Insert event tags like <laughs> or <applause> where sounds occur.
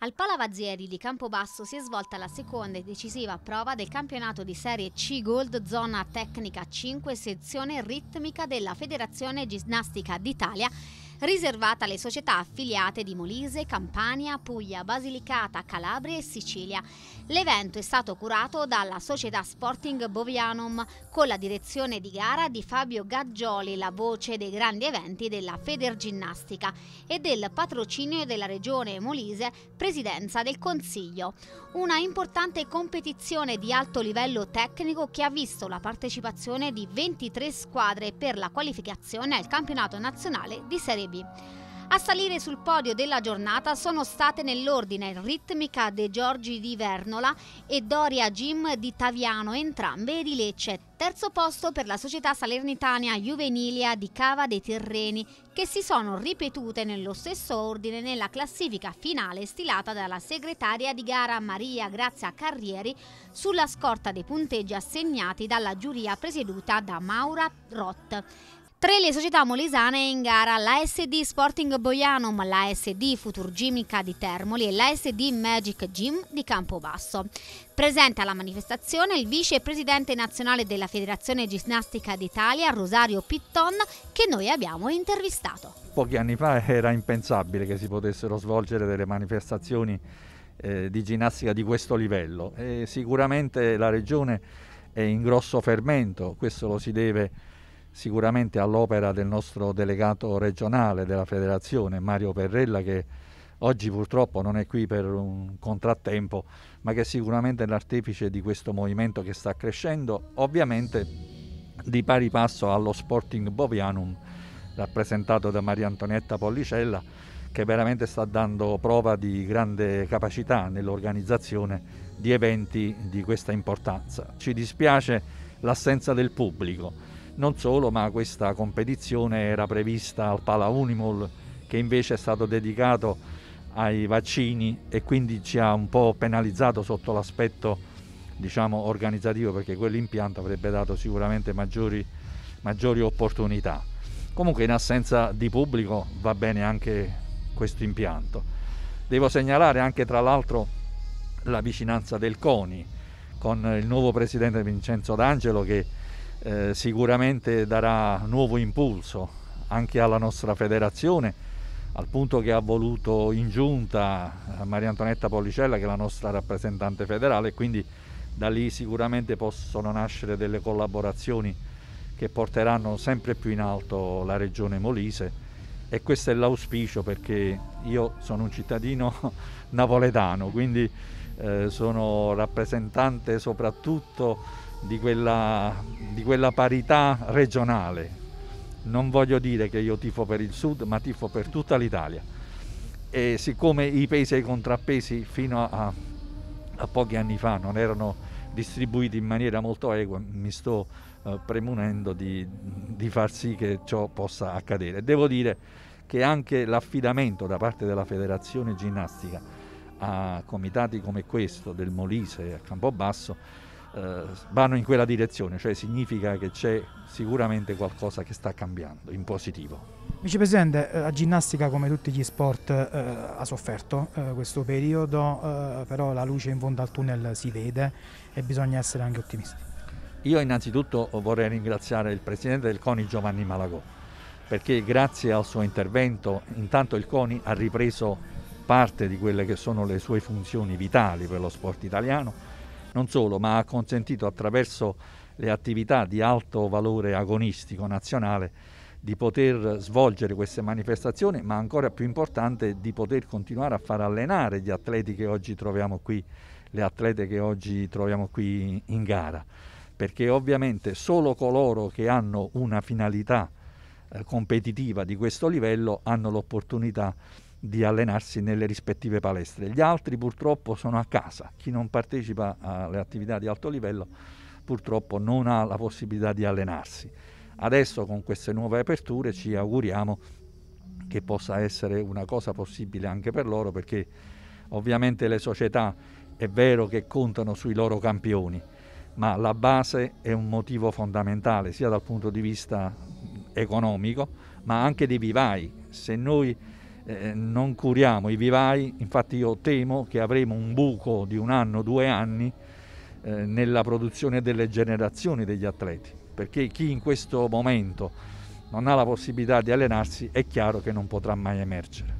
Al Palavazieri di Campobasso si è svolta la seconda e decisiva prova del campionato di Serie C Gold Zona Tecnica 5 sezione ritmica della Federazione Ginnastica d'Italia riservata alle società affiliate di Molise, Campania, Puglia, Basilicata, Calabria e Sicilia. L'evento è stato curato dalla società Sporting Bovianum con la direzione di gara di Fabio Gaggioli, la voce dei grandi eventi della Federginnastica e del patrocinio della regione Molise, presidenza del Consiglio. Una importante competizione di alto livello tecnico che ha visto la partecipazione di 23 squadre per la qualificazione al campionato nazionale di Serie B. Baby. A salire sul podio della giornata sono state nell'ordine Ritmica De Giorgi di Vernola e Doria Jim di Taviano, entrambe di Lecce. Terzo posto per la società salernitana Juvenilia di Cava dei Tirreni, che si sono ripetute nello stesso ordine nella classifica finale stilata dalla segretaria di gara Maria Grazia Carrieri sulla scorta dei punteggi assegnati dalla giuria presieduta da Maura Roth. Tre le società molesane in gara, l'ASD Sporting Boianum, l'ASD Futurgimica di Termoli e l'ASD Magic Gym di Campobasso. Presente alla manifestazione il vicepresidente nazionale della Federazione Ginnastica d'Italia, Rosario Pitton, che noi abbiamo intervistato. Pochi anni fa era impensabile che si potessero svolgere delle manifestazioni eh, di ginnastica di questo livello e sicuramente la regione è in grosso fermento, questo lo si deve sicuramente all'opera del nostro delegato regionale della federazione Mario Perrella che oggi purtroppo non è qui per un contrattempo ma che è sicuramente è l'artefice di questo movimento che sta crescendo ovviamente di pari passo allo Sporting Bovianum rappresentato da Maria Antonietta Pollicella che veramente sta dando prova di grande capacità nell'organizzazione di eventi di questa importanza. Ci dispiace l'assenza del pubblico, non solo, ma questa competizione era prevista al Pala Unimol che invece è stato dedicato ai vaccini e quindi ci ha un po' penalizzato sotto l'aspetto diciamo, organizzativo perché quell'impianto avrebbe dato sicuramente maggiori, maggiori opportunità. Comunque in assenza di pubblico va bene anche questo impianto. Devo segnalare anche tra l'altro la vicinanza del CONI con il nuovo presidente Vincenzo D'Angelo che eh, sicuramente darà nuovo impulso anche alla nostra federazione, al punto che ha voluto in giunta eh, Maria Antonetta Pollicella, che è la nostra rappresentante federale, quindi da lì sicuramente possono nascere delle collaborazioni che porteranno sempre più in alto la regione Molise e questo è l'auspicio perché io sono un cittadino <laughs> napoletano, quindi eh, sono rappresentante soprattutto di quella, di quella parità regionale. Non voglio dire che io tifo per il sud, ma tifo per tutta l'Italia. E siccome i pesi e i contrappesi fino a, a pochi anni fa non erano distribuiti in maniera molto equa, mi sto eh, premunendo di, di, far sì che ciò possa accadere. Devo dire che anche l'affidamento da parte della Federazione Ginnastica a comitati come questo del Molise a Campobasso eh, vanno in quella direzione, cioè significa che c'è sicuramente qualcosa che sta cambiando in positivo. Vicepresidente, eh, la ginnastica come tutti gli sport eh, ha sofferto eh, questo periodo, eh, però la luce in fondo al tunnel si vede e bisogna essere anche ottimisti. Io innanzitutto vorrei ringraziare il Presidente del CONI Giovanni Malagò, perché grazie al suo intervento intanto il CONI ha ripreso parte di quelle che sono le sue funzioni vitali per lo sport italiano non solo, ma ha consentito attraverso le attività di alto valore agonistico nazionale di poter svolgere queste manifestazioni, ma ancora più importante di poter continuare a far allenare gli atleti che oggi troviamo qui, le atlete che oggi troviamo qui in gara, perché ovviamente solo coloro che hanno una finalità eh, competitiva di questo livello hanno l'opportunità di di allenarsi nelle rispettive palestre. Gli altri purtroppo sono a casa, chi non partecipa alle attività di alto livello purtroppo non ha la possibilità di allenarsi. Adesso con queste nuove aperture ci auguriamo che possa essere una cosa possibile anche per loro perché ovviamente le società è vero che contano sui loro campioni, ma la base è un motivo fondamentale sia dal punto di vista economico ma anche dei vivai. Se noi eh, non curiamo i vivai, infatti io temo che avremo un buco di un anno, due anni eh, nella produzione delle generazioni degli atleti, perché chi in questo momento non ha la possibilità di allenarsi è chiaro che non potrà mai emergere.